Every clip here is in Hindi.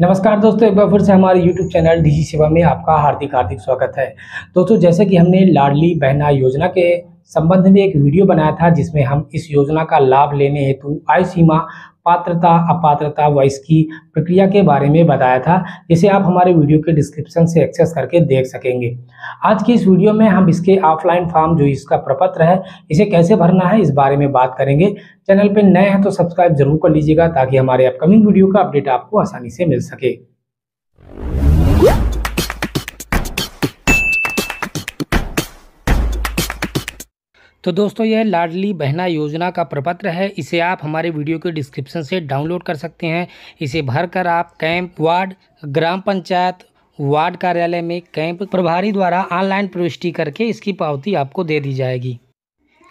नमस्कार दोस्तों एक बार फिर से हमारे YouTube चैनल डी सेवा में आपका हार्दिक हार्दिक स्वागत है दोस्तों जैसे कि हमने लाडली बहना योजना के संबंध में एक वीडियो बनाया था जिसमें हम इस योजना का लाभ लेने हेतु आय सीमा पात्रता अपात्रता व इसकी प्रक्रिया के बारे में बताया था जिसे आप हमारे वीडियो के डिस्क्रिप्शन से एक्सेस करके देख सकेंगे आज की इस वीडियो में हम इसके ऑफलाइन फॉर्म जो इसका प्रपत्र है इसे कैसे भरना है इस बारे में बात करेंगे चैनल पर नए हैं तो सब्सक्राइब जरूर कर लीजिएगा ताकि हमारे अपकमिंग वीडियो का अपडेट आपको आसानी से मिल सके तो दोस्तों यह लाडली बहना योजना का प्रपत्र है इसे आप हमारे वीडियो के डिस्क्रिप्शन से डाउनलोड कर सकते हैं इसे भरकर आप कैंप वार्ड ग्राम पंचायत वार्ड कार्यालय में कैंप प्रभारी द्वारा ऑनलाइन प्रविष्टि करके इसकी पावती आपको दे दी जाएगी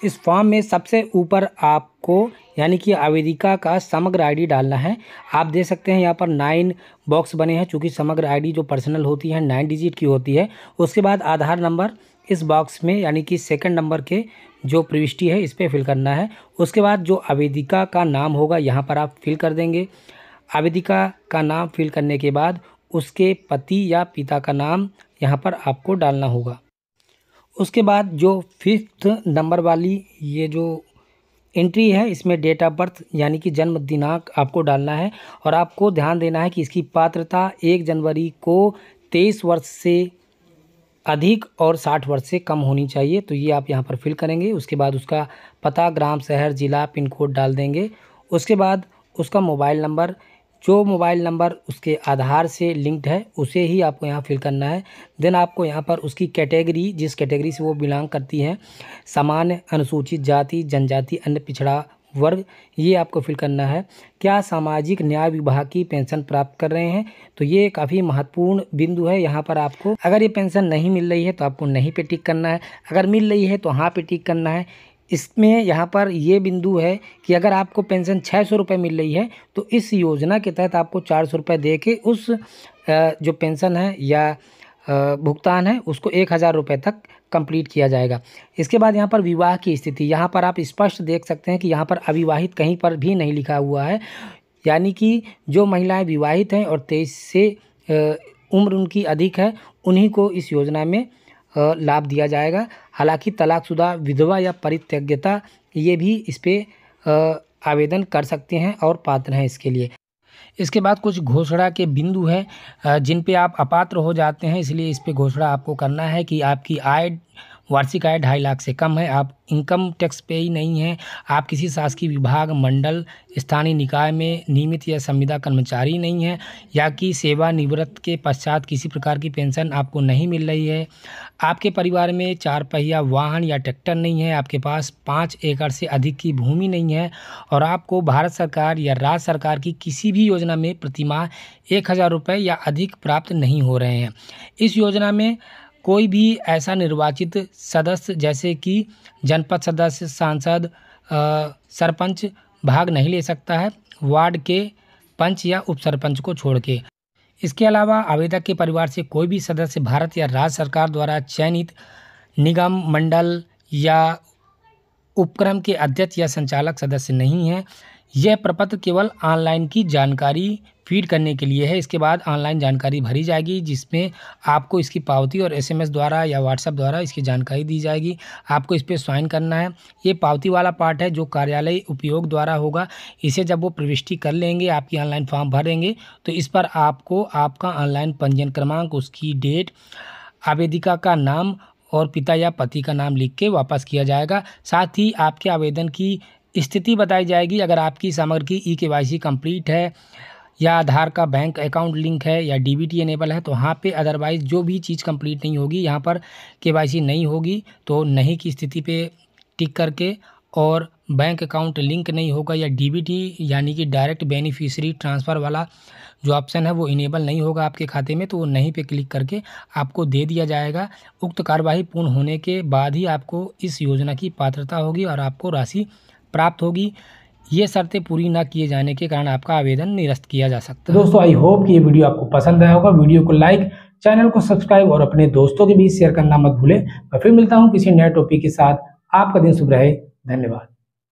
इस फॉर्म में सबसे ऊपर आपको यानी कि आवेदिका का समग्र आईडी डालना है आप दे सकते हैं यहाँ पर नाइन बॉक्स बने हैं चूँकि समग्र आईडी जो पर्सनल होती है नाइन डिजिट की होती है उसके बाद आधार नंबर इस बॉक्स में यानी कि सेकंड नंबर के जो प्रविष्टि है इस पर फिल करना है उसके बाद जो आवेदिका का नाम होगा यहाँ पर आप फिल कर देंगे आवेदिका का नाम फिल करने के बाद उसके पति या पिता का नाम यहाँ पर आपको डालना होगा उसके बाद जो फिफ्थ नंबर वाली ये जो एंट्री है इसमें डेट ऑफ बर्थ यानी कि जन्म दिनांक आपको डालना है और आपको ध्यान देना है कि इसकी पात्रता एक जनवरी को तेईस वर्ष से अधिक और 60 वर्ष से कम होनी चाहिए तो ये आप यहाँ पर फिल करेंगे उसके बाद उसका पता ग्राम शहर ज़िला पिन कोड डाल देंगे उसके बाद उसका मोबाइल नंबर जो मोबाइल नंबर उसके आधार से लिंक्ड है उसे ही आपको यहाँ फिल करना है देन आपको यहाँ पर उसकी कैटेगरी जिस कैटेगरी से वो बिलोंग करती है सामान्य अनुसूचित जाति जनजाति अन्य पिछड़ा वर्ग ये आपको फिल करना है क्या सामाजिक न्याय विभाग की पेंशन प्राप्त कर रहे हैं तो ये काफ़ी महत्वपूर्ण बिंदु है यहाँ पर आपको अगर ये पेंशन नहीं मिल रही है तो आपको नहीं पे टिक करना है अगर मिल रही है तो हाँ पे टिक करना है इसमें यहाँ पर ये बिंदु है कि अगर आपको पेंशन छः सौ रुपये मिल रही है तो इस योजना के तहत आपको चार सौ रुपये दे के उस जो पेंशन है या भुगतान है उसको एक हज़ार रुपये तक कंप्लीट किया जाएगा इसके बाद यहाँ पर विवाह की स्थिति यहाँ पर आप स्पष्ट देख सकते हैं कि यहाँ पर अविवाहित कहीं पर भी नहीं लिखा हुआ है यानी कि जो महिलाएं विवाहित हैं और तेईस से उम्र उनकी अधिक है उन्हीं को इस योजना में लाभ दिया जाएगा हालांकि तलाकशुदा विधवा या परित्यज्ञता ये भी इस पर आवेदन कर सकते हैं और पात्र हैं इसके लिए इसके बाद कुछ घोषणा के बिंदु हैं जिन पे आप अपात्र हो जाते हैं इसलिए इस पे घोषणा आपको करना है कि आपकी आय वार्षिक आय ढाई लाख से कम है आप इनकम टैक्स पे ही नहीं हैं आप किसी शासकीय विभाग मंडल स्थानीय निकाय में नियमित या संविदा कर्मचारी नहीं हैं या कि सेवानिवृत्त के पश्चात किसी प्रकार की पेंशन आपको नहीं मिल रही है आपके परिवार में चार पहिया वाहन या ट्रैक्टर नहीं है आपके पास पाँच एकड़ से अधिक की भूमि नहीं है और आपको भारत सरकार या राज्य सरकार की किसी भी योजना में प्रतिमाह एक हज़ार रुपये या अधिक प्राप्त नहीं हो रहे हैं इस योजना में कोई भी ऐसा निर्वाचित सदस्य जैसे कि जनपद सदस्य सांसद सरपंच भाग नहीं ले सकता है वार्ड के पंच या उप सरपंच को छोड़ के इसके अलावा आवेदक के परिवार से कोई भी सदस्य भारत या राज्य सरकार द्वारा चयनित निगम मंडल या उपक्रम के अध्यक्ष या संचालक सदस्य नहीं है यह प्रपत्र केवल ऑनलाइन की जानकारी फीड करने के लिए है इसके बाद ऑनलाइन जानकारी भरी जाएगी जिसमें आपको इसकी पावती और एसएमएस द्वारा या व्हाट्सएप द्वारा इसकी जानकारी दी जाएगी आपको इस पर स्वाइन करना है ये पावती वाला पार्ट है जो कार्यालय उपयोग द्वारा होगा इसे जब वो प्रविष्टि कर लेंगे आपकी ऑनलाइन फॉर्म भरेंगे तो इस पर आपको आपका ऑनलाइन पंजीयन क्रमांक उसकी डेट आवेदिका का नाम और पिता या पति का नाम लिख के वापस किया जाएगा साथ ही आपके आवेदन की स्थिति बताई जाएगी अगर आपकी सामग्री ई के वाई सी कम्प्लीट है या आधार का बैंक अकाउंट लिंक है या डी एनेबल है तो वहाँ पे अदरवाइज़ जो भी चीज़ कंप्लीट नहीं होगी यहाँ पर के नहीं होगी तो नहीं की स्थिति पे टिक करके और बैंक अकाउंट लिंक नहीं होगा या डी यानी कि डायरेक्ट बेनिफिशियरी ट्रांसफ़र वाला जो ऑप्शन है वो इनेबल नहीं होगा आपके खाते में तो वो नहीं पे क्लिक करके आपको दे दिया जाएगा उक्त कार्यवाही पूर्ण होने के बाद ही आपको इस योजना की पात्रता होगी और आपको राशि प्राप्त होगी ये शर्तें पूरी ना किए जाने के कारण आपका आवेदन निरस्त किया जा सकता है दोस्तों आई होप कि ये वीडियो आपको पसंद आया होगा वीडियो को लाइक चैनल को सब्सक्राइब और अपने दोस्तों के बीच शेयर करना मत भूलें मैं फिर मिलता हूँ किसी नए टॉपिक के साथ आपका दिन शुभ रहे धन्यवाद